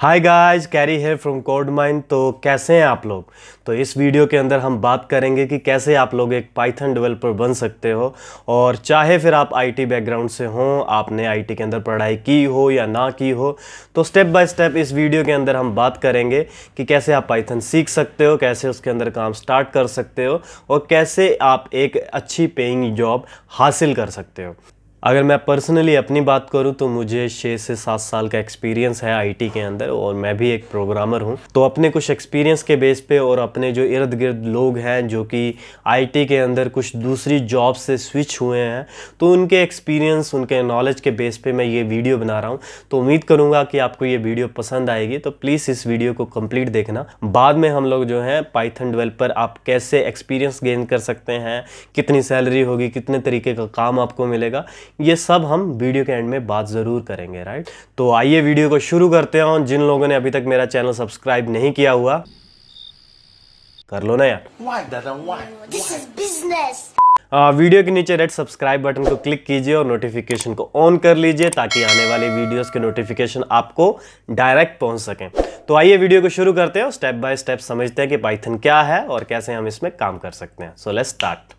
Hi guys Carrie here from Code Mine तो कैसे हैं आप लोग तो इस वीडियो के अंदर हम बात करेंगे कि कैसे आप लोग एक पाइथन डेवलपर बन सकते हो और चाहे फिर आप आईटी बैकग्राउंड से हों आपने आईटी के अंदर पढ़ाई की हो या ना की हो तो स्टेप बाय स्टेप इस वीडियो के अंदर हम बात करेंगे कि कैसे आप पाइथन सीख सकते हो कैसे उसके अंदर काम स्टार्ट कर सकते हो और कैसे आप एक अच्छी पेइंग जॉब हासिल कर सकते हो अगर मैं पर्सनली अपनी बात करूं तो मुझे छः से सात साल का एक्सपीरियंस है आईटी के अंदर और मैं भी एक प्रोग्रामर हूं तो अपने कुछ एक्सपीरियंस के बेस पे और अपने जो इर्द गिर्द लोग हैं जो कि आईटी के अंदर कुछ दूसरी जॉब से स्विच हुए हैं तो उनके एक्सपीरियंस उनके नॉलेज के बेस पे मैं ये वीडियो बना रहा हूँ तो उम्मीद करूँगा कि आपको ये वीडियो पसंद आएगी तो प्लीज़ इस वीडियो को कम्प्लीट देखना बाद में हम लोग जो हैं पाइथन डिवेल्पर आप कैसे एक्सपीरियंस गेन कर सकते हैं कितनी सैलरी होगी कितने तरीके का काम आपको मिलेगा ये सब हम वीडियो के एंड में बात ज़रूर करेंगे राइट तो आइए वीडियो को शुरू करते हैं और जिन लोगों ने अभी तक मेरा चैनल सब्सक्राइब नहीं किया हुआ कर लो ना यार आ, वीडियो के नीचे रेड सब्सक्राइब बटन को क्लिक कीजिए और नोटिफिकेशन को ऑन कर लीजिए ताकि आने वाले वीडियोस के नोटिफिकेशन आपको डायरेक्ट पहुंच सकें तो आइए वीडियो को शुरू करते हैं और स्टेप बाय स्टेप समझते हैं कि पाइथन क्या है और कैसे हम इसमें काम कर सकते हैं so let's start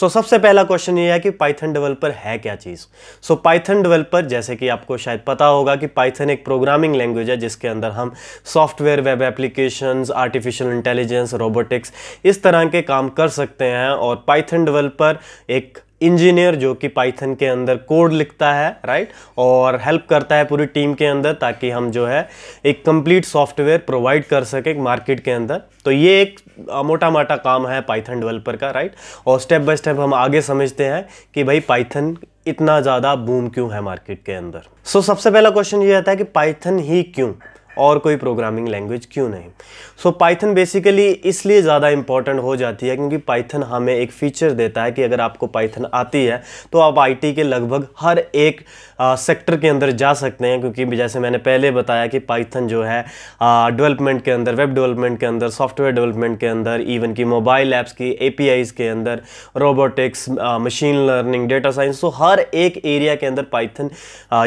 so so, सबसे पहला क्वेश्चन ये है कि पाइथन डेवलपर है क्या चीज़ सो पाइथन डेवलपर जैसे कि आपको शायद पता होगा कि पाइथन एक प्रोग्रामिंग लैंग्वेज है जिसके अंदर हम software web applications artificial intelligence robotics इस तरह के काम कर सकते हैं और पाइथन डेवलपर एक इंजीनियर जो कि पाइथन के अंदर कोड लिखता है राइट और हेल्प करता है पूरी टीम के अंदर ताकि हम जो है एक कंप्लीट सॉफ्टवेयर प्रोवाइड कर सके मार्केट के अंदर तो ये एक मोटा मोटा काम है पाइथन डेवलपर का राइट और स्टेप बाय स्टेप हम आगे समझते हैं कि भाई पाइथन इतना ज़्यादा बूम क्यों है मार्केट के अंदर सो so, सबसे पहला क्वेश्चन ये आता है कि पाइथन ही क्यों और कोई प्रोग्रामिंग लैंग्वेज क्यों नहीं सो पाइथन बेसिकली इसलिए ज़्यादा इंपॉर्टेंट हो जाती है क्योंकि पाइथन हमें एक फ़ीचर देता है कि अगर आपको पाइथन आती है तो आप आईटी के लगभग हर एक आ, सेक्टर के अंदर जा सकते हैं क्योंकि जैसे मैंने पहले बताया कि पाइथन जो है डेवलपमेंट के अंदर वेब डेवलपमेंट के अंदर सॉफ्टवेयर डेवलपमेंट के अंदर इवन की मोबाइल ऐप्स की ए के अंदर robotics machine learning data science तो हर एक एरिया के अंदर पाइथन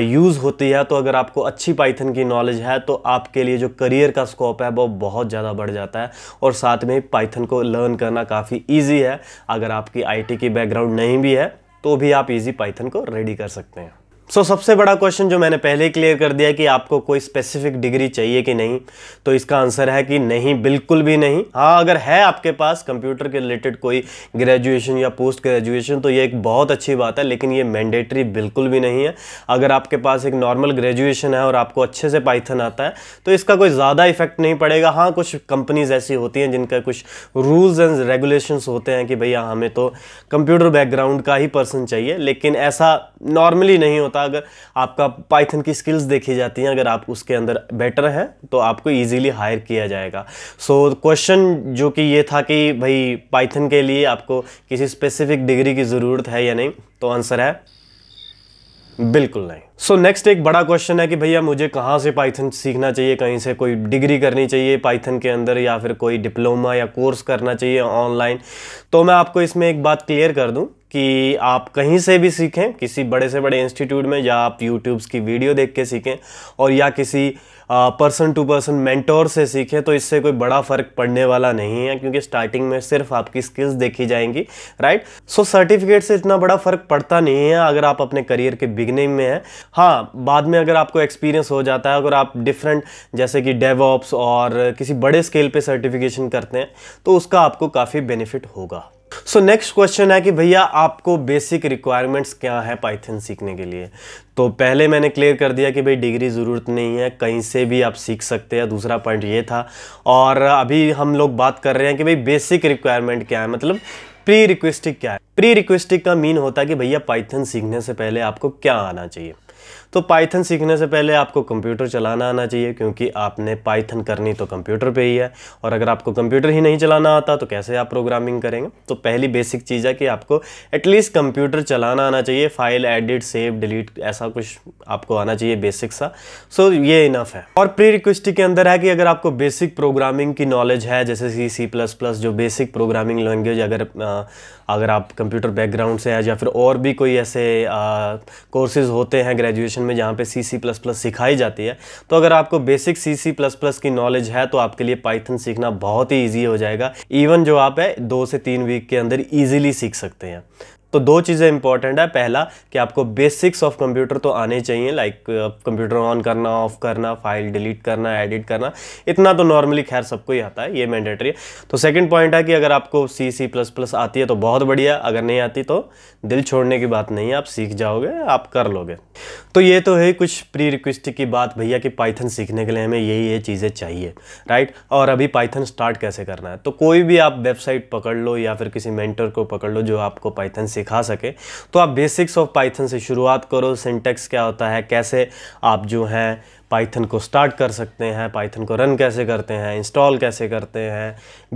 यूज़ होती है तो अगर आपको अच्छी पाइथन की नॉलेज है तो आपके लिए जो करियर का स्कोप है वो बहुत ज़्यादा बढ़ जाता है और साथ में पाइथन को लर्न करना काफ़ी ईजी है अगर आपकी आई की बैकग्राउंड नहीं भी है तो भी आप ईजी पाइथन को रेडी कर सकते हैं सो so, सबसे बड़ा क्वेश्चन जो मैंने पहले क्लियर कर दिया कि आपको कोई स्पेसिफिक डिग्री चाहिए कि नहीं तो इसका आंसर है कि नहीं बिल्कुल भी नहीं हाँ अगर है आपके पास कंप्यूटर के रिलेटेड कोई ग्रेजुएशन या पोस्ट ग्रेजुएशन तो ये एक बहुत अच्छी बात है लेकिन ये मैंडेटरी बिल्कुल भी नहीं है अगर आपके पास एक नॉर्मल ग्रेजुएशन है और आपको अच्छे से पाइथन आता है तो इसका कोई ज़्यादा इफेक्ट नहीं पड़ेगा हाँ कुछ कंपनीज ऐसी होती हैं जिनका कुछ रूल्स एंड रेगुलेशन होते हैं कि भैया हमें तो कंप्यूटर बैकग्राउंड का ही पर्सन चाहिए लेकिन ऐसा नॉर्मली नहीं होता पता अगर आपका पाइथन की स्किल्स देखी जाती हैं अगर आप उसके अंदर बेटर हैं तो आपको इजीली हायर किया जाएगा सो so, क्वेश्चन जो कि ये था कि भाई पाइथन के लिए आपको किसी स्पेसिफिक डिग्री की ज़रूरत है या नहीं तो आंसर है बिल्कुल नहीं सो so नेक्स्ट एक बड़ा क्वेश्चन है कि भैया मुझे कहाँ से पाइथन सीखना चाहिए कहीं से कोई डिग्री करनी चाहिए पाइथन के अंदर या फिर कोई डिप्लोमा या कोर्स करना चाहिए ऑनलाइन तो मैं आपको इसमें एक बात क्लियर कर दूँ कि आप कहीं से भी सीखें किसी बड़े से बड़े इंस्टीट्यूट में या आप यूट्यूब्स की वीडियो देख के सीखें और या किसी पर्सन टू पर्सन मेंटोर से सीखें तो इससे कोई बड़ा फ़र्क पड़ने वाला नहीं है क्योंकि स्टार्टिंग में सिर्फ आपकी स्किल्स देखी जाएंगी राइट सो सर्टिफिकेट से इतना बड़ा फ़र्क पड़ता नहीं है अगर आप अपने करियर के बिगनिंग में हैं हाँ बाद में अगर आपको एक्सपीरियंस हो जाता है अगर आप डिफरेंट जैसे कि डेवॉप्स और किसी बड़े स्केल पर सर्टिफिकेशन करते हैं तो उसका आपको काफ़ी बेनिफिट होगा सो नेक्स्ट क्वेश्चन है कि भैया आपको बेसिक रिक्वायरमेंट्स क्या है पाइथन सीखने के लिए तो पहले मैंने क्लियर कर दिया कि भाई डिग्री ज़रूरत नहीं है कहीं से भी आप सीख सकते हैं दूसरा पॉइंट ये था और अभी हम लोग बात कर रहे हैं कि भाई बेसिक रिक्वायरमेंट क्या है मतलब प्री रिक्वेस्टिक क्या है प्री रिक्वेस्टिक का मीन होता है कि भैया पाइथन सीखने से पहले आपको क्या आना चाहिए तो पाइथन सीखने से पहले आपको कंप्यूटर चलाना आना चाहिए क्योंकि आपने पाइथन करनी तो कंप्यूटर पे ही है और अगर आपको कंप्यूटर ही नहीं चलाना आता तो कैसे आप प्रोग्रामिंग करेंगे तो पहली बेसिक चीज़ है कि आपको एटलीस्ट कंप्यूटर चलाना आना चाहिए फाइल एडिट सेव डिलीट ऐसा कुछ आपको आना चाहिए बेसिक सा सो so, ये इनफ है और प्री रिक्वेस्ट के अंदर है कि अगर आपको बेसिक प्रोग्रामिंग की नॉलेज है जैसे सी सी प्लस प्लस जो बेसिक प्रोग्रामिंग लैंग्वेज अगर अगर आप कंप्यूटर बैकग्राउंड से है या फिर और भी कोई ऐसे कोर्सेज होते हैं ग्रेजुएशन एजुकेशन में जहाँ पे सी सी प्लस प्लस सिखाई जाती है तो अगर आपको basic C C plus plus की नॉलेज है तो आपके लिए पाइथन सीखना बहुत ही ईजी हो जाएगा इवन जो आप है दो से तीन वीक के अंदर ईजिली सीख सकते हैं तो दो चीज़ें इंपॉर्टेंट है पहला कि आपको बेसिक्स ऑफ कंप्यूटर तो आने चाहिए लाइक कंप्यूटर ऑन करना ऑफ करना फाइल डिलीट करना एडिट करना इतना तो नॉर्मली खैर सबको ही आता है ये मैंडेटरी है तो सेकंड पॉइंट है कि अगर आपको सी सी प्लस प्लस आती है तो बहुत बढ़िया अगर नहीं आती तो दिल छोड़ने की बात नहीं है आप सीख जाओगे आप कर लोगे तो ये तो है कुछ प्री रिक्वेस्ट की बात भैया कि पाइथन सीखने के लिए हमें यही ये चीज़ें चाहिए राइट और अभी पाइथन स्टार्ट कैसे करना है तो कोई भी आप वेबसाइट पकड़ लो या फिर किसी मेंटर को पकड़ लो जो आपको पाइथन सिखा सके तो आप बेसिक्स ऑफ पाइथन से शुरुआत करो सिंटेक्स क्या होता है कैसे आप जो हैं पाइथन को स्टार्ट कर सकते हैं पाइथन को रन कैसे करते हैं इंस्टॉल कैसे करते हैं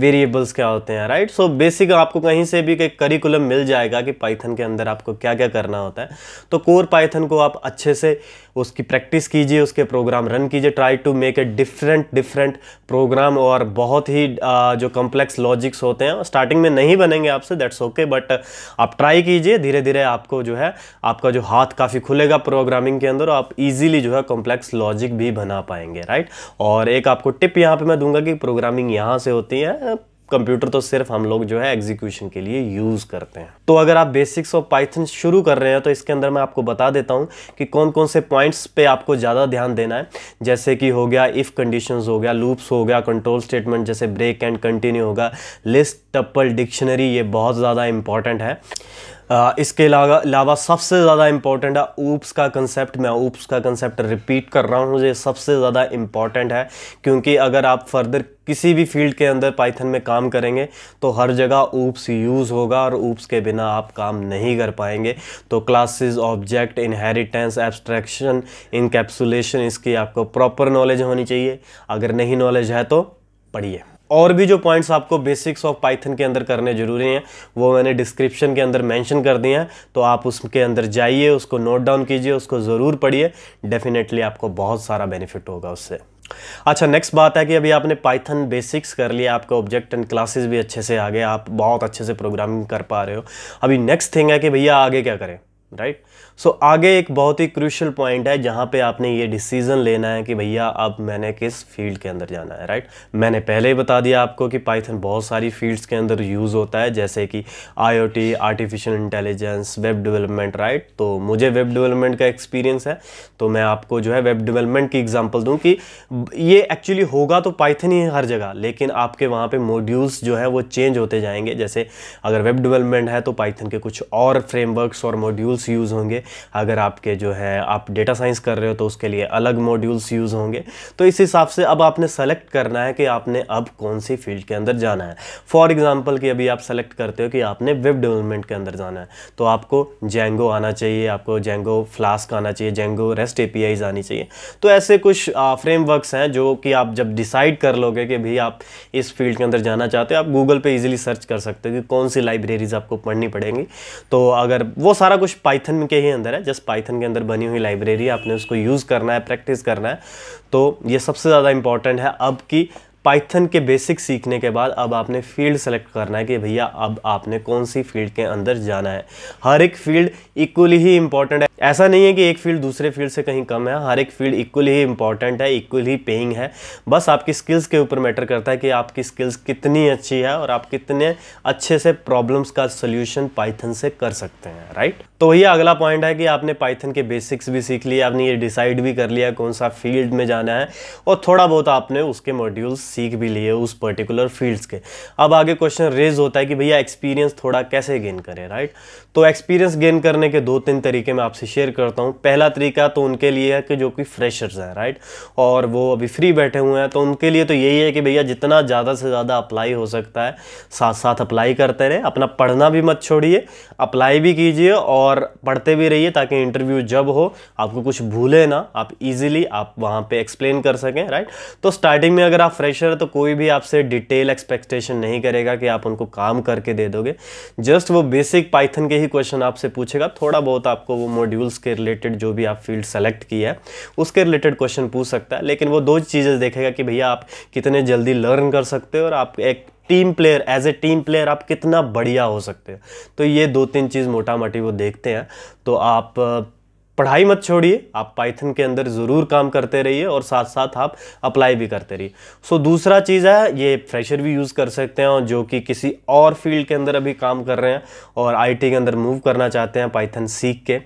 वेरिएबल्स क्या होते हैं राइट सो बेसिक आपको कहीं से भी एक करिकुलम मिल जाएगा कि पाइथन के अंदर आपको क्या क्या करना होता है तो कोर पाइथन को आप अच्छे से उसकी प्रैक्टिस कीजिए उसके प्रोग्राम रन कीजिए try to make a different different program और बहुत ही आ, जो कम्प्लेक्स लॉजिक्स होते हैं स्टार्टिंग में नहीं बनेंगे आपसे दैट्स ओके बट आप ट्राई कीजिए धीरे धीरे आपको जो है आपका जो हाथ काफ़ी खुलेगा प्रोग्रामिंग के अंदर और आप ईजिली जो है कॉम्प्लेक्स लॉजिक लॉजिक भी बना पाएंगे राइट और एक आपको टिप यहाँ पे मैं दूंगा कि प्रोग्रामिंग यहाँ से होती है कंप्यूटर तो सिर्फ हम लोग जो है एग्जीक्यूशन के लिए यूज़ करते हैं तो अगर आप बेसिक्स ऑफ पाइथन शुरू कर रहे हैं तो इसके अंदर मैं आपको बता देता हूँ कि कौन कौन से पॉइंट्स पे आपको ज़्यादा ध्यान देना है जैसे कि हो गया इफ़ कंडीशंस हो गया लूप्स हो गया कंट्रोल स्टेटमेंट जैसे ब्रेक एंड कंटिन्यू होगा लिस्ट टप्पल डिक्शनरी ये बहुत ज़्यादा इम्पॉर्टेंट है आ, इसके अलावा सबसे ज़्यादा इम्पॉर्टेंट है ऊप्स का कंसेप्ट मैं ऊप्स का कंसेप्ट रिपीट कर रहा हूँ ये सबसे ज़्यादा इम्पॉर्टेंट है क्योंकि अगर आप फर्दर किसी भी फील्ड के अंदर पाइथन में काम करेंगे तो हर जगह ऊप्स यूज़ होगा और ऊप्स के बिना आप काम नहीं कर पाएंगे तो classes object inheritance abstraction encapsulation इसकी आपको प्रॉपर नॉलेज होनी चाहिए अगर नहीं नॉलेज है तो पढ़िए और भी जो पॉइंट्स आपको बेसिक्स ऑफ पाइथन के अंदर करने ज़रूरी हैं वो मैंने डिस्क्रिप्शन के अंदर मेंशन कर दिए हैं तो आप उसके अंदर जाइए उसको नोट डाउन कीजिए उसको ज़रूर पढ़िए डेफिनेटली आपको बहुत सारा बेनिफिट होगा उससे अच्छा नेक्स्ट बात है कि अभी आपने पाइथन बेसिक्स कर लिया आपके ऑब्जेक्ट एंड क्लासेस भी अच्छे से आ गए आप बहुत अच्छे से प्रोग्रामिंग कर पा रहे हो अभी नेक्स्ट थिंग है कि भैया आगे क्या करें राइट right? सो so, आगे एक बहुत ही क्रूशल पॉइंट है जहाँ पे आपने ये डिसीज़न लेना है कि भैया अब मैंने किस फील्ड के अंदर जाना है राइट मैंने पहले ही बता दिया आपको कि पाइथन बहुत सारी फील्ड्स के अंदर यूज़ होता है जैसे कि IoT artificial intelligence web development right तो मुझे वेब डेवलपमेंट का एक्सपीरियंस है तो मैं आपको जो है वेब डिवेलपमेंट की एग्जाम्पल दूँ कि ये एक्चुअली होगा तो पाइथन ही हर जगह लेकिन आपके वहाँ पर मोड्यूल्स जो है वो चेंज होते जाएंगे जैसे अगर वेब डिवेलपमेंट है तो पाइथन के कुछ और फ्रेमवर्कस और मोड्यूल्स यूज़ होंगे अगर आपके जो है आप डेटा साइंस कर रहे हो तो उसके लिए अलग मॉड्यूल्स यूज़ होंगे तो इस हिसाब से अब आपने सेलेक्ट करना है कि आपने अब कौन सी फील्ड के अंदर जाना है फॉर एग्ज़ाम्पल कि अभी आप सेलेक्ट करते हो कि आपने वेब डेवलपमेंट के अंदर जाना है तो आपको जेंगो आना चाहिए आपको जेंगो फ्लास्क आना चाहिए जेंगो रेस्ट ए आनी चाहिए तो ऐसे कुछ फ्रेमवर्क्स हैं जो कि आप जब डिसाइड कर लोगे कि भाई आप इस फील्ड के अंदर जाना चाहते हो आप गूगल पर ईजिली सर्च कर सकते हो कि कौन सी लाइब्रेरीज आपको पढ़नी पड़ेंगी तो अगर वो सारा कुछ पाइथन के ही अंदर है जस्ट पाइथन के अंदर बनी हुई लाइब्रेरी आपने उसको यूज़ करना है प्रैक्टिस करना है तो ये सबसे ज़्यादा इंपॉर्टेंट है अब की पाइथन के बेसिक सीखने के बाद अब आपने फील्ड सेलेक्ट करना है कि भैया अब आपने कौन सी फील्ड के अंदर जाना है हर एक फील्ड इक्वली ही इंपॉर्टेंट है ऐसा नहीं है कि एक फील्ड दूसरे फील्ड से कहीं कम है हर एक फील्ड इक्वली ही इंपॉर्टेंट है इक्वली ही पेइंग है बस आपकी स्किल्स के ऊपर मैटर करता है कि आपकी स्किल्स कितनी अच्छी है और आप कितने अच्छे से प्रॉब्लम्स का सोल्यूशन पाइथन से कर सकते हैं राइट तो भैया अगला पॉइंट है कि आपने पाइथन के बेसिक्स भी सीख लिए आपने ये डिसाइड भी कर लिया कौन सा फील्ड में जाना है और थोड़ा बहुत आपने उसके मॉड्यूल्स सीख भी लिए उस पर्टिकुलर फील्ड्स के अब आगे क्वेश्चन रेज होता है कि भैया एक्सपीरियंस थोड़ा कैसे गेन करें राइट तो एक्सपीरियंस गेन करने के दो तीन तरीके मैं आपसे शेयर करता हूँ पहला तरीका तो उनके लिए है कि जो कि फ्रेशर्स हैं राइट और वो अभी फ्री बैठे हुए हैं तो उनके लिए तो यही है कि भैया जितना ज़्यादा से ज़्यादा अप्लाई हो सकता है साथ साथ अप्लाई करते रहें अपना पढ़ना भी मत छोड़िए अप्लाई भी कीजिए और और पढ़ते भी रहिए ताकि इंटरव्यू जब हो आपको कुछ भूले ना आप इजीली आप वहाँ पे एक्सप्लेन कर सकें राइट तो स्टार्टिंग में अगर आप फ्रेशर तो कोई भी आपसे डिटेल एक्सपेक्टेशन नहीं करेगा कि आप उनको काम करके दे दोगे जस्ट वो बेसिक पाइथन के ही क्वेश्चन आपसे पूछेगा थोड़ा बहुत आपको वो मॉड्यूल्स के रिलेटेड जो भी आप फील्ड सेलेक्ट किया है उसके रिलेटेड क्वेश्चन पूछ सकता है लेकिन वो दो चीज़ें देखेगा कि भैया आप कितने जल्दी लर्न कर सकते हो और आप एक team player as a team player आप कितना बढ़िया हो सकते हैं तो ये दो तीन चीज़ मोटा मोटी वो देखते हैं तो आप पढ़ाई मत छोड़िए आप पाइथन के अंदर ज़रूर काम करते रहिए और साथ साथ आप अप्लाई भी करते रहिए सो so, दूसरा चीज़ है ये फ्रेशर भी यूज़ कर सकते हैं और जो कि किसी और फील्ड के अंदर अभी काम कर रहे हैं और आईटी के अंदर मूव करना चाहते हैं पाइथन सीख के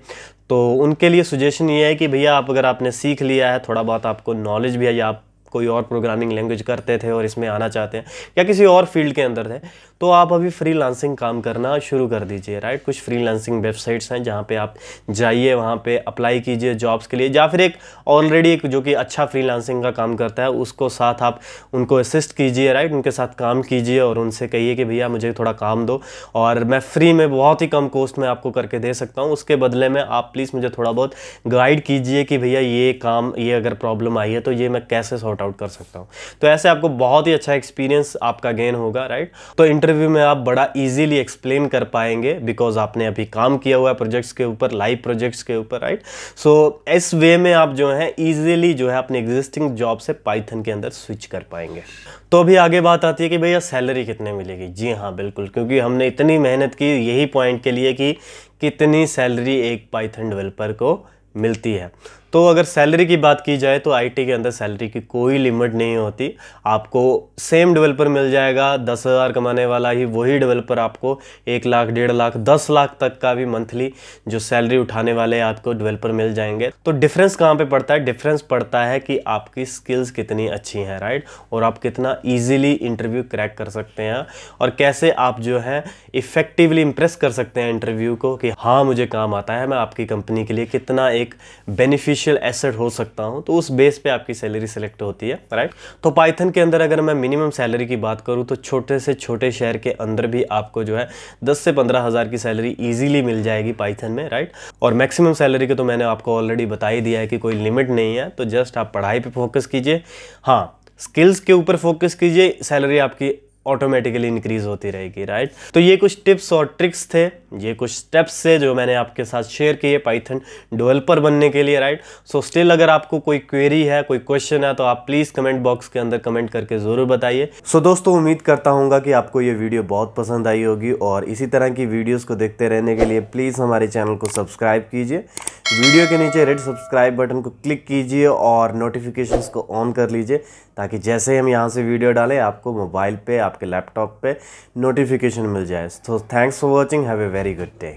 तो उनके लिए सुजेशन ये है कि भैया आप अगर आपने सीख लिया है थोड़ा बहुत आपको नॉलेज भी है या आप कोई और प्रोग्रामिंग लैंग्वेज करते थे और इसमें आना चाहते हैं या किसी और फील्ड के अंदर थे तो आप अभी लांसिंग काम करना शुरू कर दीजिए राइट कुछ लांसिंग वेबसाइट्स हैं जहाँ पे आप जाइए वहाँ पे अप्लाई कीजिए जॉब्स के लिए या फिर एक ऑलरेडी एक जो कि अच्छा लांसिंग का काम करता है उसको साथ आप उनको असिस्ट कीजिए राइट उनके साथ काम कीजिए और उनसे कहिए कि भैया मुझे थोड़ा काम दो और मैं फ्री में बहुत ही कम कॉस्ट में आपको करके दे सकता हूँ उसके बदले में आप प्लीज़ मुझे थोड़ा बहुत गाइड कीजिए कि भैया ये काम ये अगर प्रॉब्लम आई है तो ये मैं कैसे सॉर्ट आउट कर सकता हूँ तो ऐसे आपको बहुत ही अच्छा एक्सपीरियंस आपका गेन होगा राइट तो इंटरव्यू में आप बड़ा ईजिली एक्सप्लेन कर पाएंगे बिकॉज आपने अभी काम किया हुआ है प्रोजेक्ट्स के ऊपर लाइव प्रोजेक्ट्स के ऊपर राइट सो इस वे में आप जो है ईजिली जो है अपने एग्जिस्टिंग जॉब से पाइथन के अंदर स्विच कर पाएंगे तो अभी आगे बात आती है कि भैया सैलरी कितने मिलेगी जी हाँ बिल्कुल क्योंकि हमने इतनी मेहनत की यही पॉइंट के लिए कि कितनी सैलरी एक पाइथन डेवलपर को मिलती है तो अगर सैलरी की बात की जाए तो आईटी के अंदर सैलरी की कोई लिमिट नहीं होती आपको सेम डेवलपर मिल जाएगा दस हज़ार कमाने वाला ही वही डेवलपर आपको एक लाख डेढ़ लाख दस लाख तक का भी मंथली जो सैलरी उठाने वाले आपको डेवलपर मिल जाएंगे तो डिफरेंस कहाँ पे पड़ता है डिफरेंस पड़ता है कि आपकी स्किल्स कितनी अच्छी हैं राइट और आप कितना ईजिली इंटरव्यू क्रैक कर सकते हैं और कैसे आप जो है इफेक्टिवली इम्प्रेस कर सकते हैं इंटरव्यू को कि हाँ मुझे काम आता है मैं आपकी कंपनी के लिए कितना एक बेनिफिश इनिशियल एसेट हो सकता हूँ तो उस बेस पे आपकी सैलरी सेलेक्ट होती है राइट तो पाइथन के अंदर अगर मैं मिनिमम सैलरी की बात करूँ तो छोटे से छोटे शहर के अंदर भी आपको जो है दस से पंद्रह हज़ार की सैलरी ईजिली मिल जाएगी पाइथन में राइट और मैक्सिमम सैलरी के तो मैंने आपको ऑलरेडी बता ही दिया है कि कोई लिमिट नहीं है तो जस्ट आप पढ़ाई पर फोकस कीजिए हाँ स्किल्स के ऊपर फोकस कीजिए सैलरी आपकी ऑटोमेटिकली इंक्रीज़ होती रहेगी राइट तो ये कुछ टिप्स और ट्रिक्स थे ये कुछ स्टेप्स थे जो मैंने आपके साथ शेयर किए पाइथन डेवलपर बनने के लिए राइट सो स्टिल अगर आपको कोई क्वेरी है कोई क्वेश्चन है तो आप प्लीज़ कमेंट बॉक्स के अंदर कमेंट करके ज़रूर बताइए सो so, दोस्तों उम्मीद करता हूँ कि आपको ये वीडियो बहुत पसंद आई होगी और इसी तरह की वीडियोज़ को देखते रहने के लिए प्लीज़ हमारे चैनल को सब्सक्राइब कीजिए वीडियो के नीचे रेड सब्सक्राइब बटन को क्लिक कीजिए और नोटिफिकेशन को ऑन कर लीजिए ताकि जैसे ही हम यहाँ से वीडियो डालें आपको मोबाइल पे आपके लैपटॉप पे नोटिफिकेशन मिल जाए तो thanks for watching have a very good day